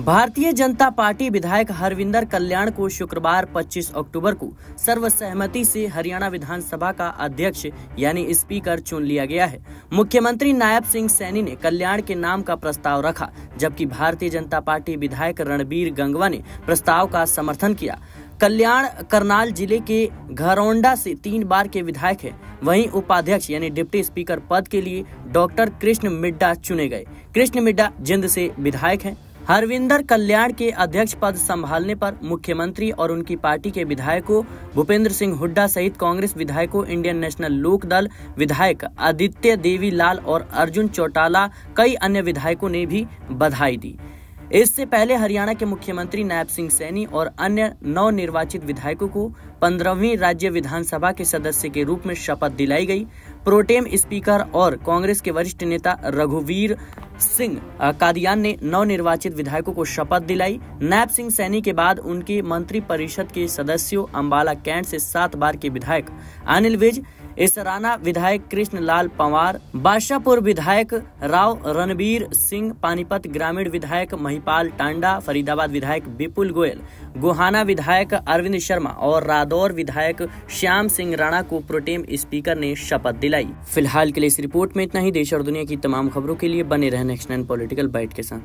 भारतीय जनता पार्टी विधायक हरविंदर कल्याण को शुक्रवार 25 अक्टूबर को सर्वसहमति से हरियाणा विधानसभा का अध्यक्ष यानी स्पीकर चुन लिया गया है मुख्यमंत्री नायब सिंह सैनी ने कल्याण के नाम का प्रस्ताव रखा जबकि भारतीय जनता पार्टी विधायक रणबीर गंगवा ने प्रस्ताव का समर्थन किया कल्याण करनाल जिले के घरौंडा से तीन बार के विधायक हैं वहीं उपाध्यक्ष यानी डिप्टी स्पीकर पद के लिए डॉक्टर कृष्ण मिड्डा चुने गए कृष्ण मिड्डा जिंद से विधायक हैं हरविंदर कल्याण के अध्यक्ष पद संभालने पर मुख्यमंत्री और उनकी पार्टी के विधायकों भूपेंद्र सिंह हुड्डा सहित कांग्रेस विधायकों इंडियन नेशनल लोक दल विधायक आदित्य देवी लाल और अर्जुन चौटाला कई अन्य विधायकों ने भी बधाई दी इससे पहले हरियाणा के मुख्यमंत्री नायब सिंह सैनी और अन्य नव निर्वाचित विधायकों को पंद्रहवीं राज्य विधानसभा के सदस्य के रूप में शपथ दिलाई गई प्रोटेम स्पीकर और कांग्रेस के वरिष्ठ नेता रघुवीर सिंह कादियान ने नव निर्वाचित विधायकों को शपथ दिलाई नैब सिंह सैनी के बाद उनके मंत्री परिषद के सदस्यों अम्बाला कैंट से सात बार के विधायक अनिल विज इसराना विधायक कृष्ण लाल पंवार बादशाहपुर विधायक राव रणबीर सिंह पानीपत ग्रामीण विधायक महिपाल टांडा फरीदाबाद विधायक विपुल गोयल गोहाना विधायक अरविंद शर्मा और रादौर विधायक श्याम सिंह राणा को प्रोटेम स्पीकर ने शपथ दिलाई फिलहाल के लिए इस रिपोर्ट में इतना ही देश और दुनिया की तमाम खबरों के लिए बने रहने एन एक्सटेंड पॉलिटिकल बाइट के साथ